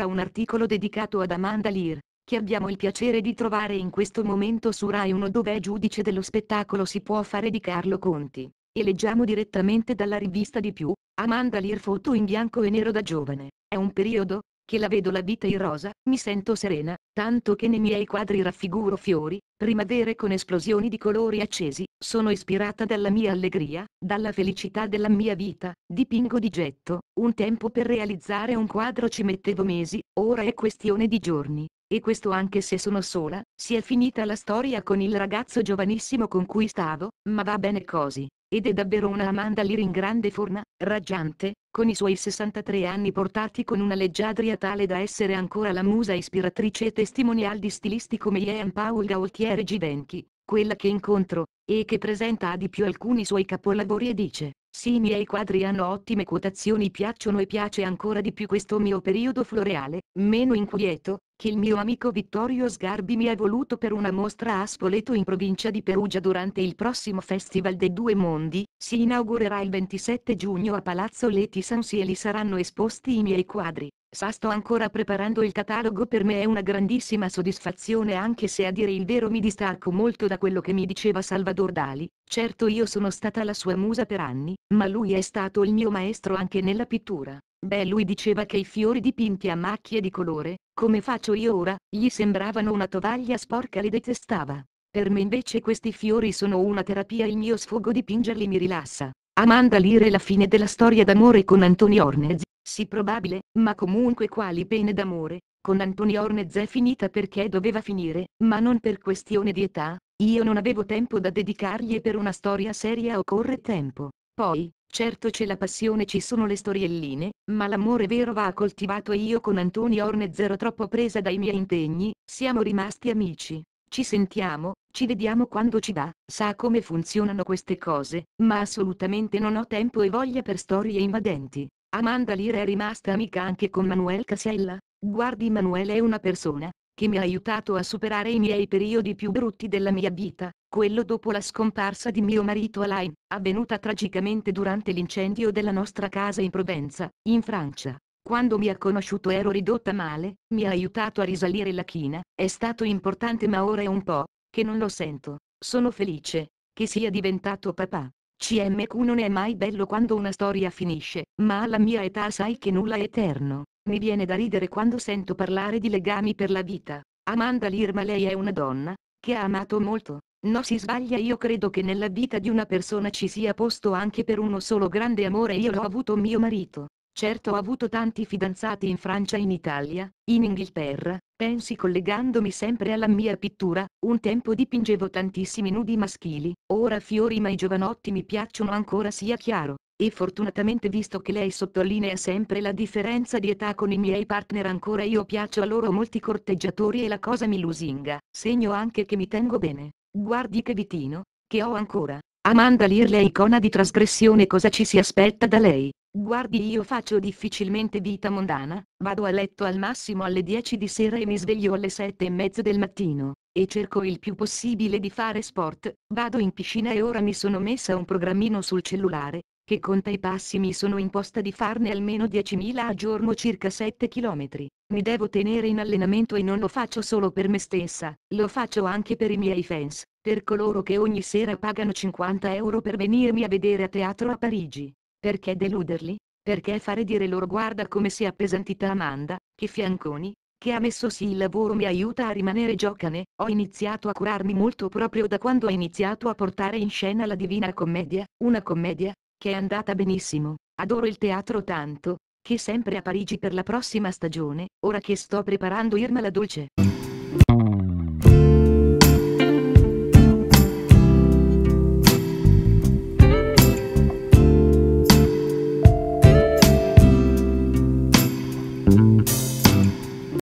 ancora un articolo dedicato ad Amanda Lear, che abbiamo il piacere di trovare in questo momento su Rai 1 dove è giudice dello spettacolo Si può fare di Carlo Conti. E leggiamo direttamente dalla rivista di più, Amanda Lear foto in bianco e nero da giovane. È un periodo, che la vedo la vita in rosa, mi sento serena, tanto che nei miei quadri raffiguro fiori, primavere con esplosioni di colori accesi, sono ispirata dalla mia allegria, dalla felicità della mia vita, dipingo di getto, un tempo per realizzare un quadro ci mettevo mesi, ora è questione di giorni. E questo anche se sono sola, si è finita la storia con il ragazzo giovanissimo con cui stavo, ma va bene così ed è davvero una Amanda Lear in grande forma, raggiante, con i suoi 63 anni portati con una leggiadria tale da essere ancora la musa ispiratrice e testimonial di stilisti come Ian Paul Gaultier e Givenchy, quella che incontro, e che presenta a di più alcuni suoi capolavori e dice sì i miei quadri hanno ottime quotazioni piacciono e piace ancora di più questo mio periodo floreale, meno inquieto, che il mio amico Vittorio Sgarbi mi ha voluto per una mostra a Spoleto in provincia di Perugia durante il prossimo Festival dei Due Mondi, si inaugurerà il 27 giugno a Palazzo Leti Sansi e lì saranno esposti i miei quadri. Sa sto ancora preparando il catalogo per me è una grandissima soddisfazione anche se a dire il vero mi distacco molto da quello che mi diceva Salvador Dali, certo io sono stata la sua musa per anni, ma lui è stato il mio maestro anche nella pittura. Beh lui diceva che i fiori dipinti a macchie di colore, come faccio io ora, gli sembravano una tovaglia sporca li detestava. Per me invece questi fiori sono una terapia il mio sfogo dipingerli mi rilassa. Amanda Lire la fine della storia d'amore con Antonio Ornez sì probabile, ma comunque quali pene d'amore, con Antonio Ornez è finita perché doveva finire, ma non per questione di età, io non avevo tempo da dedicargli e per una storia seria occorre tempo. Poi, certo c'è la passione ci sono le storielline, ma l'amore vero va coltivato e io con Antonio Ornez ero troppo presa dai miei impegni, siamo rimasti amici. Ci sentiamo, ci vediamo quando ci va, sa come funzionano queste cose, ma assolutamente non ho tempo e voglia per storie invadenti. Amanda Lear è rimasta amica anche con Manuel Casella. Guardi Manuel è una persona, che mi ha aiutato a superare i miei periodi più brutti della mia vita, quello dopo la scomparsa di mio marito Alain, avvenuta tragicamente durante l'incendio della nostra casa in Provenza, in Francia. Quando mi ha conosciuto ero ridotta male, mi ha aiutato a risalire la china, è stato importante ma ora è un po', che non lo sento. Sono felice, che sia diventato papà. CMQ non è mai bello quando una storia finisce, ma alla mia età sai che nulla è eterno. Mi viene da ridere quando sento parlare di legami per la vita. Amanda Lirma lei è una donna, che ha amato molto. No si sbaglia io credo che nella vita di una persona ci sia posto anche per uno solo grande amore e io l'ho avuto mio marito. Certo ho avuto tanti fidanzati in Francia e in Italia, in Inghilterra, pensi collegandomi sempre alla mia pittura, un tempo dipingevo tantissimi nudi maschili, ora fiori ma i giovanotti mi piacciono ancora sia chiaro. E fortunatamente visto che lei sottolinea sempre la differenza di età con i miei partner ancora io piaccio a loro molti corteggiatori e la cosa mi lusinga, segno anche che mi tengo bene. Guardi che vitino, che ho ancora. Amanda Lear è icona di trasgressione cosa ci si aspetta da lei? Guardi io faccio difficilmente vita mondana, vado a letto al massimo alle 10 di sera e mi sveglio alle 7 e mezzo del mattino, e cerco il più possibile di fare sport, vado in piscina e ora mi sono messa un programmino sul cellulare, che conta i passi mi sono imposta di farne almeno 10.000 al giorno circa 7 km. Mi devo tenere in allenamento e non lo faccio solo per me stessa, lo faccio anche per i miei fans, per coloro che ogni sera pagano 50 euro per venirmi a vedere a teatro a Parigi. Perché deluderli? Perché fare dire loro guarda come si è appesantita Amanda, che fianconi, che ha messo sì il lavoro mi aiuta a rimanere giocane, ho iniziato a curarmi molto proprio da quando ho iniziato a portare in scena la Divina Commedia, una commedia, che è andata benissimo, adoro il teatro tanto, che sempre a Parigi per la prossima stagione, ora che sto preparando Irma la Dolce.